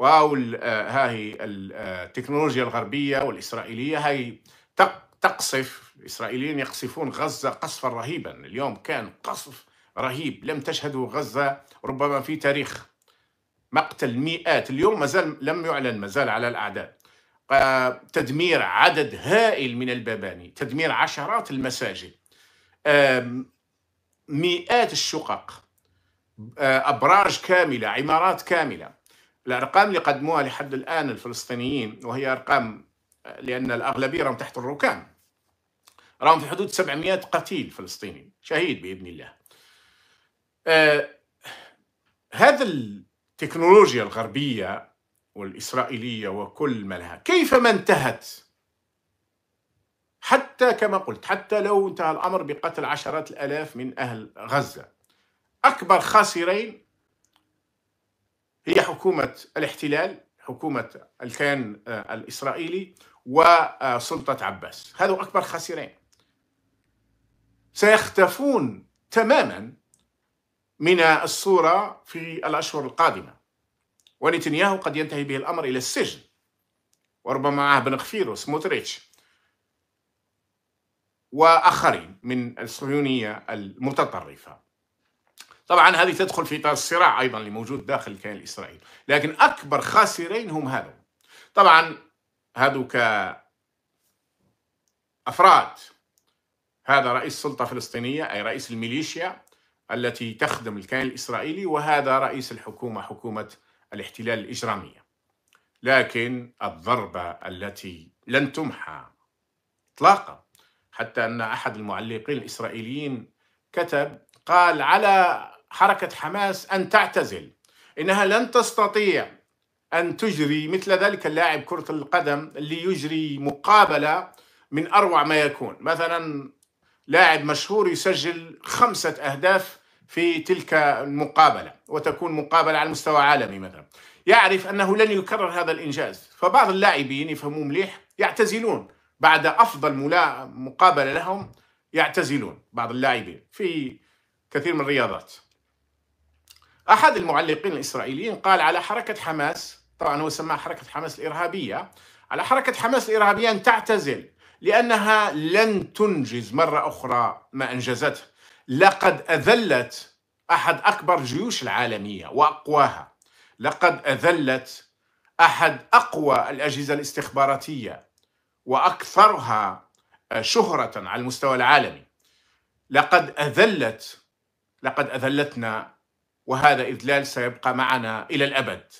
ها هذه التكنولوجيا آه، آه، الغربية والإسرائيلية هي تقصف الإسرائيليين يقصفون غزة قصفا رهيبا اليوم كان قصف رهيب لم تشهده غزة ربما في تاريخ مقتل مئات اليوم مازال لم يعلن مازال على الأعداد آه، تدمير عدد هائل من المباني تدمير عشرات المساجد مئات الشقق أبراج كاملة عمارات كاملة الأرقام اللي قدموها لحد الآن الفلسطينيين وهي أرقام لأن الأغلبية راهم تحت الركام راهم في حدود 700 قتيل فلسطيني شهيد بإذن الله آه هذا التكنولوجيا الغربية والإسرائيلية وكل ما لها كيف ما انتهت حتى كما قلت حتى لو انتهى الأمر بقتل عشرات الألاف من أهل غزة أكبر خاسرين حكومه الاحتلال حكومه الكيان آه، الاسرائيلي وسلطه آه، عباس هذو اكبر خاسرين سيختفون تماما من الصوره في الاشهر القادمه ونتنياهو قد ينتهي به الامر الى السجن وربما معه بن غفير وسموتريتش واخرين من الصهيونيه المتطرفه طبعا هذه تدخل في اطار الصراع ايضا اللي موجود داخل الكيان الاسرائيلي لكن اكبر خاسرين هم هذو طبعا هذو كافراد هذا رئيس سلطة فلسطينية أي رئيس الميليشيا التي تخدم الكيان الإسرائيلي وهذا رئيس الحكومة حكومة الاحتلال الإجرامية لكن الضربة التي لن تمحى إطلاقا حتى أن أحد المعلقين الإسرائيليين كتب قال على حركة حماس أن تعتزل إنها لن تستطيع أن تجري مثل ذلك اللاعب كرة القدم اللي يجري مقابلة من أروع ما يكون مثلا لاعب مشهور يسجل خمسة أهداف في تلك المقابلة وتكون مقابلة على مستوى عالمي مثلا يعرف أنه لن يكرر هذا الإنجاز فبعض اللاعبين يفهموا مليح يعتزلون بعد أفضل مقابلة لهم يعتزلون بعض اللاعبين في كثير من الرياضات أحد المعلقين الإسرائيليين قال على حركة حماس طبعا هو سماها حركة حماس الإرهابية على حركة حماس الإرهابية أن تعتزل لأنها لن تنجز مرة أخرى ما أنجزته لقد أذلت أحد أكبر جيوش العالمية وأقواها لقد أذلت أحد أقوى الأجهزة الاستخباراتية وأكثرها شهرة على المستوى العالمي لقد أذلت لقد أذلتنا وهذا إذلال سيبقى معنا إلى الأبد